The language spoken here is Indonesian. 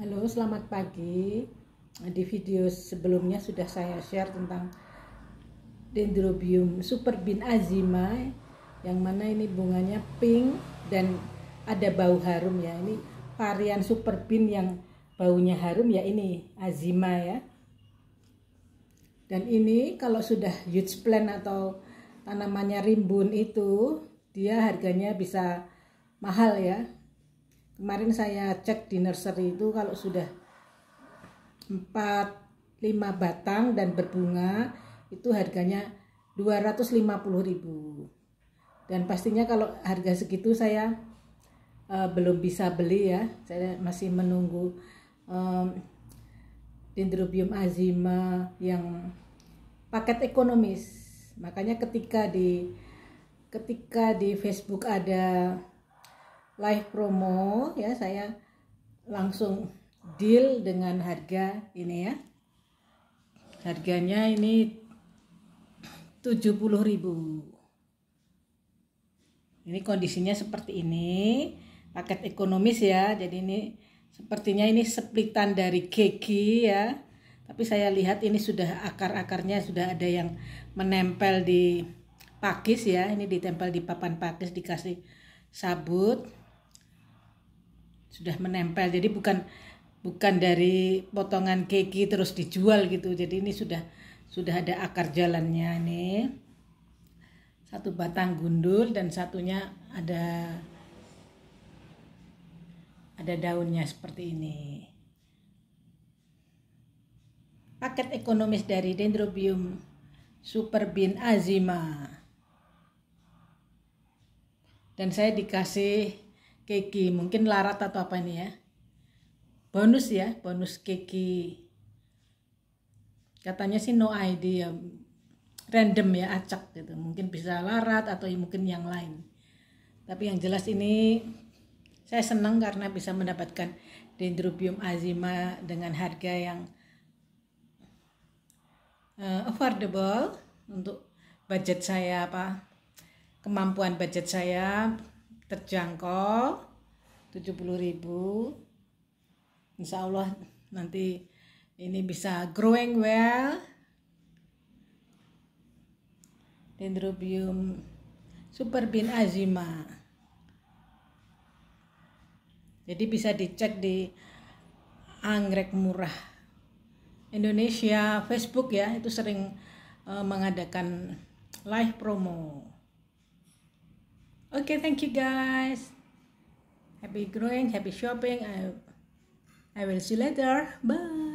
Halo, selamat pagi. Di video sebelumnya sudah saya share tentang Dendrobium super Bin azima yang mana ini bunganya pink dan ada bau harum ya. Ini varian super Bin yang baunya harum ya ini azima ya. Dan ini kalau sudah huge plant atau tanamannya rimbun itu dia harganya bisa mahal ya kemarin saya cek di nursery itu kalau sudah 4 5 batang dan berbunga itu harganya 250.000 dan pastinya kalau harga segitu saya uh, belum bisa beli ya saya masih menunggu um, dendrobium azima yang paket ekonomis makanya ketika di ketika di Facebook ada live promo ya saya langsung deal dengan harga ini ya harganya ini 70.000 ini kondisinya seperti ini paket ekonomis ya jadi ini sepertinya ini seplitan dari keki ya tapi saya lihat ini sudah akar-akarnya sudah ada yang menempel di pakis ya ini ditempel di papan pakis dikasih sabut sudah menempel jadi bukan bukan dari potongan keki terus dijual gitu jadi ini sudah sudah ada akar jalannya nih satu batang gundul dan satunya ada ada daunnya seperti ini paket ekonomis dari Dendrobium super bin Azima dan saya dikasih keki mungkin larat atau apa ini ya bonus ya bonus keki katanya sih no idea random ya acak gitu mungkin bisa larat atau mungkin yang lain tapi yang jelas ini saya senang karena bisa mendapatkan dendrobium azima dengan harga yang uh, affordable untuk budget saya apa kemampuan budget saya terjangkau 70.000 Insya Allah nanti ini bisa growing well dendrobium super bin azima jadi bisa dicek di anggrek murah Indonesia Facebook ya itu sering eh, mengadakan live promo okay thank you guys happy growing happy shopping i i will see you later bye